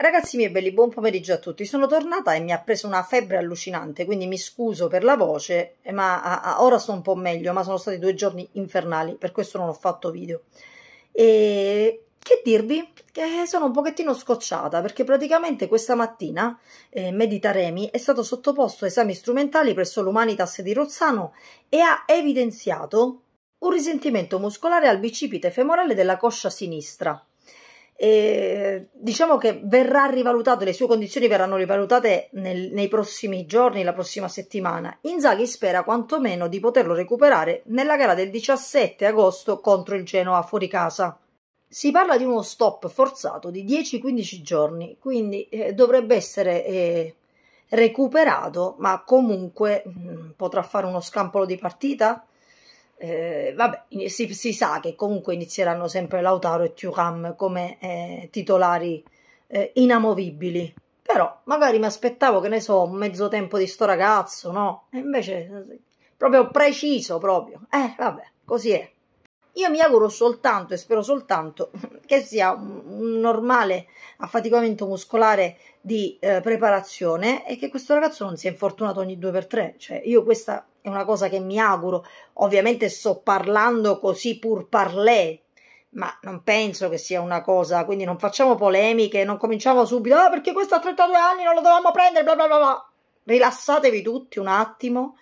Ragazzi miei belli, buon pomeriggio a tutti. Sono tornata e mi ha preso una febbre allucinante, quindi mi scuso per la voce, ma a, a, ora sto un po' meglio, ma sono stati due giorni infernali, per questo non ho fatto video. E che dirvi? Che sono un pochettino scocciata perché praticamente questa mattina eh, Meditaremi è stato sottoposto a esami strumentali presso l'Umanitas di Rozzano e ha evidenziato un risentimento muscolare al bicipite femorale della coscia sinistra e diciamo che verrà rivalutato, le sue condizioni verranno rivalutate nel, nei prossimi giorni, la prossima settimana. Inzaghi spera quantomeno di poterlo recuperare nella gara del 17 agosto contro il Genoa fuori casa. Si parla di uno stop forzato di 10-15 giorni, quindi eh, dovrebbe essere eh, recuperato, ma comunque mh, mm, potrà fare uno scampolo di partita? Eh, vabbè, si, si, sa che comunque inizieranno sempre Lautaro e Thuram come eh, titolari eh, inamovibili. Però magari mi aspettavo, che ne so, mezzo tempo di sto ragazzo, no? E invece proprio preciso, proprio. Eh, vabbè, così è. Io mi auguro soltanto e spero soltanto che sia un, normale affaticamento muscolare di eh, preparazione e che questo ragazzo non sia infortunato ogni 2 per 3 Cioè, io questa è una cosa che mi auguro. Ovviamente sto parlando così pur parlé, ma non penso che sia una cosa, quindi non facciamo polemiche, non cominciamo subito, ah, perché questo ha 32 anni non lo dovevamo prendere, bla bla bla. Rilassatevi tutti un attimo,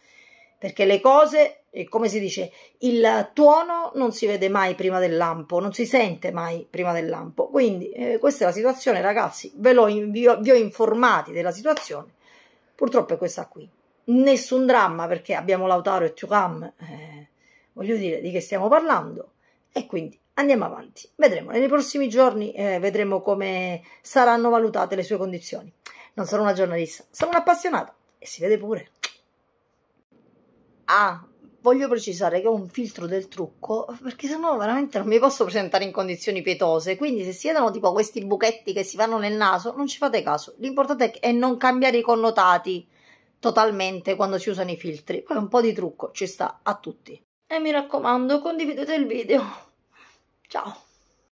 perché le cose come si dice, il tuono non si vede mai prima del lampo, non si sente mai prima del lampo. Quindi eh, questa è la situazione, ragazzi, ve l'ho vi ho informati della situazione. Purtroppo è questa qui. Nessun dramma perché abbiamo Lautaro e Turam, eh, voglio dire di che stiamo parlando e quindi andiamo avanti. Vedremo, nei prossimi giorni eh, vedremo come saranno valutate le sue condizioni. Non sono una giornalista, sono un'appassionata e si vede pure. Ah, voglio precisare che ho un filtro del trucco perché sennò veramente non mi posso presentare in condizioni pietose quindi se siedono tipo questi buchetti che si fanno nel naso non ci fate caso l'importante è non cambiare i connotati totalmente quando si usano i filtri poi un po' di trucco ci sta a tutti e mi raccomando condividete il video ciao